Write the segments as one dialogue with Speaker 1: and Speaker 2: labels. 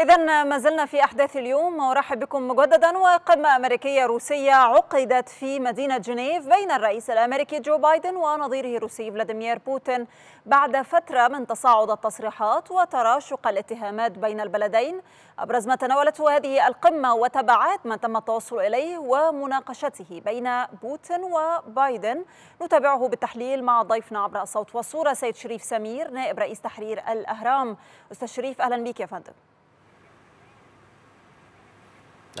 Speaker 1: إذا ما زلنا في أحداث اليوم ورحب بكم مجددا وقمة أمريكية روسية عقدت في مدينة جنيف بين الرئيس الأمريكي جو بايدن ونظيره الروسي فلاديمير بوتين بعد فترة من تصاعد التصريحات وتراشق الاتهامات بين البلدين أبرز ما تناولته هذه القمة وتبعات ما تم التوصل إليه ومناقشته بين بوتين وبايدن نتابعه بالتحليل مع ضيفنا عبر الصوت والصورة سيد شريف سمير نائب رئيس تحرير الأهرام أستاذ شريف أهلا بك يا فندم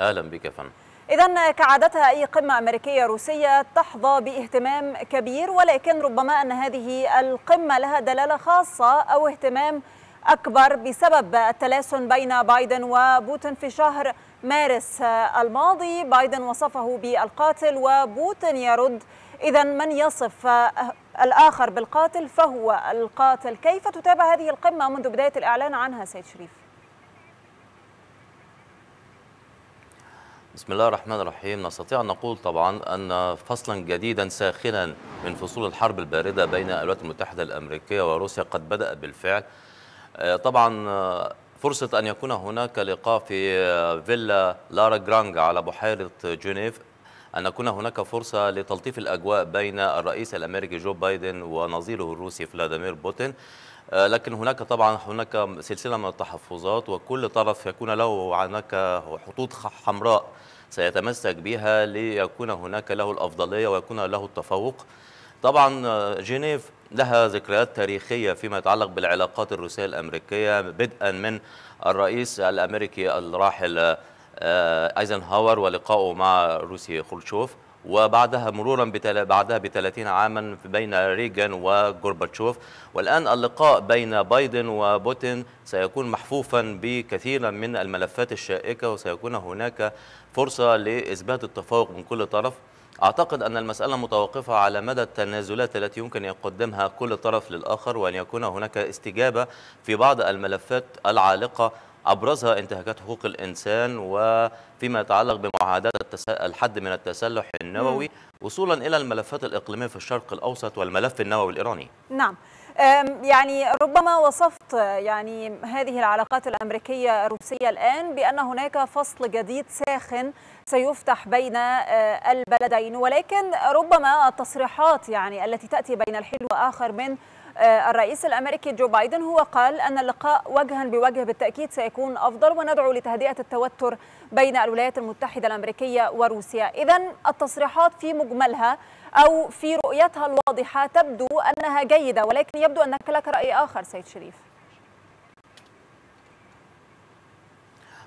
Speaker 1: اهلا بك يا فندم إذا كعادتها أي قمة أمريكية روسية تحظى باهتمام كبير ولكن ربما أن هذه القمة لها دلالة خاصة أو اهتمام أكبر بسبب التلاسن بين بايدن وبوتين في شهر مارس الماضي بايدن وصفه بالقاتل وبوتين يرد إذا من يصف الآخر بالقاتل فهو القاتل كيف تتابع هذه القمة منذ بداية الإعلان عنها سيد شريف؟
Speaker 2: بسم الله الرحمن الرحيم نستطيع أن نقول طبعا أن فصلا جديدا ساخنا من فصول الحرب الباردة بين الولايات المتحدة الأمريكية وروسيا قد بدأ بالفعل آه، طبعا آه، فرصة أن يكون هناك لقاء في آه، فيلا لارا جرانج على بحيرة جنيف أن يكون هناك فرصة لتلطيف الأجواء بين الرئيس الأمريكي جو بايدن ونظيره الروسي فلاديمير بوتين آه، لكن هناك طبعا هناك سلسله من التحفظات وكل طرف يكون له هناك خطوط حمراء سيتمسك بها ليكون هناك له الافضليه ويكون له التفوق طبعا آه، جنيف لها ذكريات تاريخية فيما يتعلق بالعلاقات الروسية الأمريكية بدءا من الرئيس الأمريكي الراحل آه، آيزنهاور ولقائه مع روسي خروشوف وبعدها مرورا بتل... بعدها ب 30 عاما بين ريغان وغورباتشوف والان اللقاء بين بايدن وبوتين سيكون محفوفا بكثير من الملفات الشائكه وسيكون هناك فرصه لاثبات التفوق من كل طرف أعتقد أن المسألة متوقفة على مدى التنازلات التي يمكن يقدمها كل طرف للآخر وأن يكون هناك استجابة في بعض الملفات العالقة أبرزها انتهاكات حقوق الإنسان وفيما يتعلق بمعاهدات التس... الحد من التسلح النووي وصولا إلى الملفات الإقليمية في الشرق الأوسط والملف النووي الإيراني
Speaker 1: نعم يعني ربما وصفت يعني هذه العلاقات الأمريكية الروسية الآن بأن هناك فصل جديد ساخن سيفتح بين آه، البلدين ولكن ربما التصريحات يعني التي تأتي بين الحين وآخر من آه، الرئيس الامريكي جو بايدن هو قال ان اللقاء وجها بوجه بالتاكيد سيكون افضل وندعو لتهدئه التوتر بين الولايات المتحده الامريكيه وروسيا اذا التصريحات في مجملها او في رؤيتها الواضحه تبدو انها جيده ولكن يبدو انك لك راي اخر سيد شريف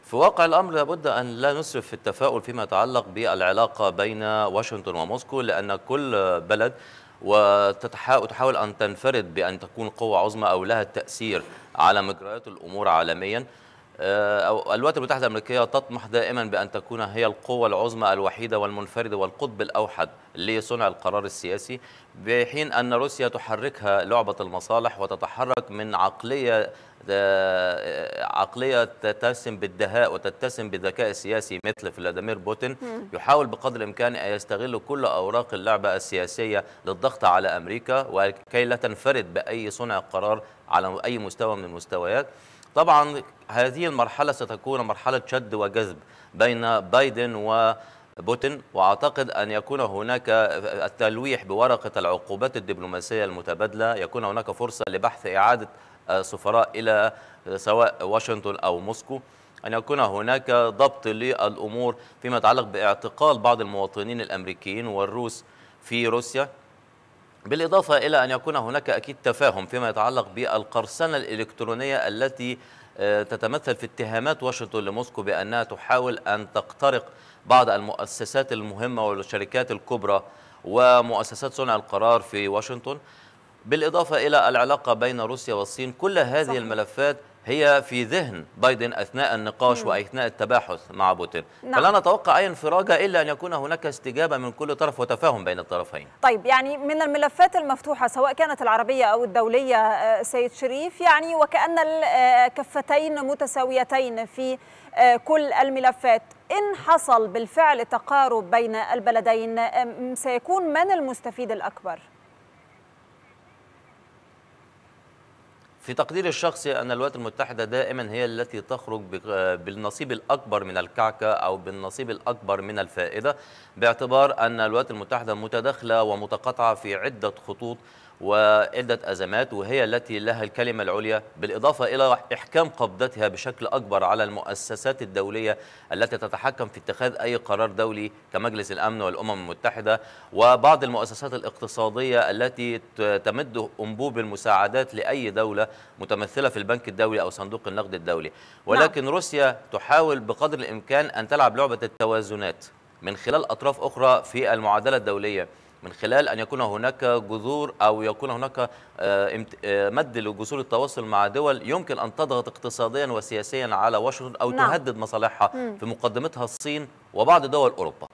Speaker 2: في واقع الأمر لابد أن لا نسرف في التفاؤل فيما يتعلق بالعلاقة بين واشنطن وموسكو لأن كل بلد وتحاول أن تنفرد بأن تكون قوة عظمى أو لها التأثير على مجريات الأمور عالميا آه، أو الولايات المتحدة الأمريكية تطمح دائما بأن تكون هي القوة العظمى الوحيدة والمنفردة والقطب الأوحد لصنع القرار السياسي بحين أن روسيا تحركها لعبة المصالح وتتحرك من عقلية آه، آه، عقلية تتسم بالدهاء وتتسم بالذكاء السياسي مثل فلاديمير بوتين يحاول بقدر الإمكان أن يستغل كل أوراق اللعبة السياسية للضغط على أمريكا وكي لا تنفرد بأي صنع قرار على أي مستوى من المستويات طبعا هذه المرحلة ستكون مرحلة شد وجذب بين بايدن و بوتين واعتقد ان يكون هناك التلويح بورقه العقوبات الدبلوماسيه المتبادله يكون هناك فرصه لبحث اعاده سفراء الى سواء واشنطن او موسكو ان يكون هناك ضبط للامور فيما يتعلق باعتقال بعض المواطنين الامريكيين والروس في روسيا بالإضافة إلى أن يكون هناك أكيد تفاهم فيما يتعلق بالقرصنة الإلكترونية التي آه، تتمثل في اتهامات واشنطن لموسكو بأنها تحاول أن تقترق بعض المؤسسات المهمة والشركات الكبرى ومؤسسات صنع القرار في واشنطن بالإضافة إلى العلاقة بين روسيا والصين كل هذه صحيح. الملفات هي في ذهن بايدن اثناء النقاش مم. واثناء التباحث مع بوتين نعم. فلا نتوقع اي انفراج الا ان يكون هناك استجابه من كل طرف وتفاهم بين الطرفين
Speaker 1: طيب يعني من الملفات المفتوحه سواء كانت العربيه او الدوليه آه، سيد شريف يعني وكان الكفتين آه، متساويتين في آه، كل الملفات ان حصل بالفعل تقارب بين البلدين سيكون من المستفيد الاكبر
Speaker 2: في تقديري الشخصي أن الولايات المتحدة دائما هي التي تخرج بالنصيب الأكبر من الكعكة أو بالنصيب الأكبر من الفائدة باعتبار أن الولايات المتحدة متداخلة ومتقاطعة في عدة خطوط وعدة أزمات وهي التي لها الكلمة العليا بالإضافة إلى إحكام قبضتها بشكل أكبر على المؤسسات الدولية التي تتحكم في اتخاذ أي قرار دولي كمجلس الأمن والأمم المتحدة وبعض المؤسسات الاقتصادية التي تمد أنبوب المساعدات لأي دولة متمثلة في البنك الدولي أو صندوق النقد الدولي نعم. ولكن نعم. روسيا تحاول بقدر الإمكان أن تلعب لعبة التوازنات من خلال أطراف أخرى في المعادلة الدولية من خلال أن يكون هناك جذور أو يكون هناك آه، آه، مد لجذور التواصل مع دول يمكن أن تضغط اقتصاديا وسياسيا على واشنطن أو نعم. تهدد مصالحها في مقدمتها الصين وبعض دول أوروبا